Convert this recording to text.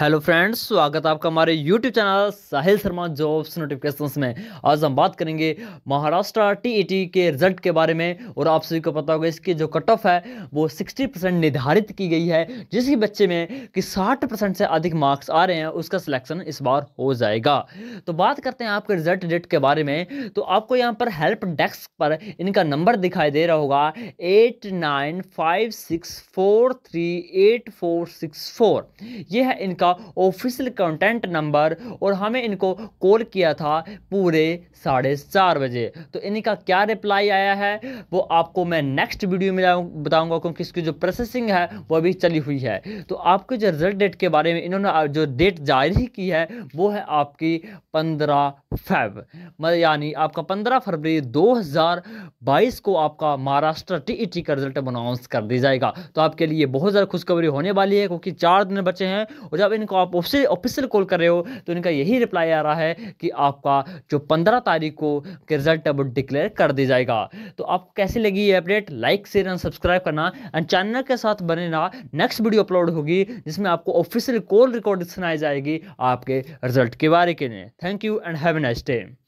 hello friends स्वागत है आपका हमारे YouTube channel Sahil Sharma jobs notifications में आज हम बात करेंगे महाराष्ट्र टीईटी e के रिजल्ट के बारे में और आप सभी को पता होगा इसकी जो कट ऑफ है वो 60 परसेंट निर्धारित की गई है जिस भी बच्चे में कि 60 परसेंट से अधिक मार्क्स आ रहे हैं उसका सिलेक्शन इस बार हो जाएगा तो बात करते हैं आपके रिजल्ट डेट के बारे में तो आपको यहाँ पर हेल्प डेस्क पर इनका नंबर दिखाई दे रहा होगा एट ये है इनका इनका ऑफिशियल कंटेंट नंबर और हमें इनको कॉल किया था पूरे साढ़े चार बजे तो इनका क्या रिप्लाई आया है वो आपको मैं नेक्स्ट वीडियो में बताऊंगा क्योंकि इसकी जो प्रोसेसिंग है वो अभी चली हुई है तो आपके जो रिजल्ट डेट के बारे में इन्होंने जो डेट जारी की है वो है आपकी पंद्रह फैब यानी आपका पंद्रह फरवरी दो हजार बाईस को आपका महाराष्ट्र टी टी का रिजल्ट अनाउंस कर दिया जाएगा तो आपके लिए बहुत ज़्यादा खुशखबरी होने वाली है क्योंकि चार दिन बचे हैं और जब इनको आप ऑफिसियल ऑफिशियल कॉल कर रहे हो तो इनका यही रिप्लाई आ रहा है कि आपका जो पंद्रह तारीख को के रिजल्ट अब डिक्लेयर कर दिया जाएगा तो आपको कैसी लगी ये update like share and subscribe करना एंड चैनल के साथ बने रहना नेक्स्ट वीडियो अपलोड होगी जिसमें आपको ऑफिशियल कॉल रिकॉर्ड सुनाई जाएगी आपके रिजल्ट के बारे के लिए thank you and have a nice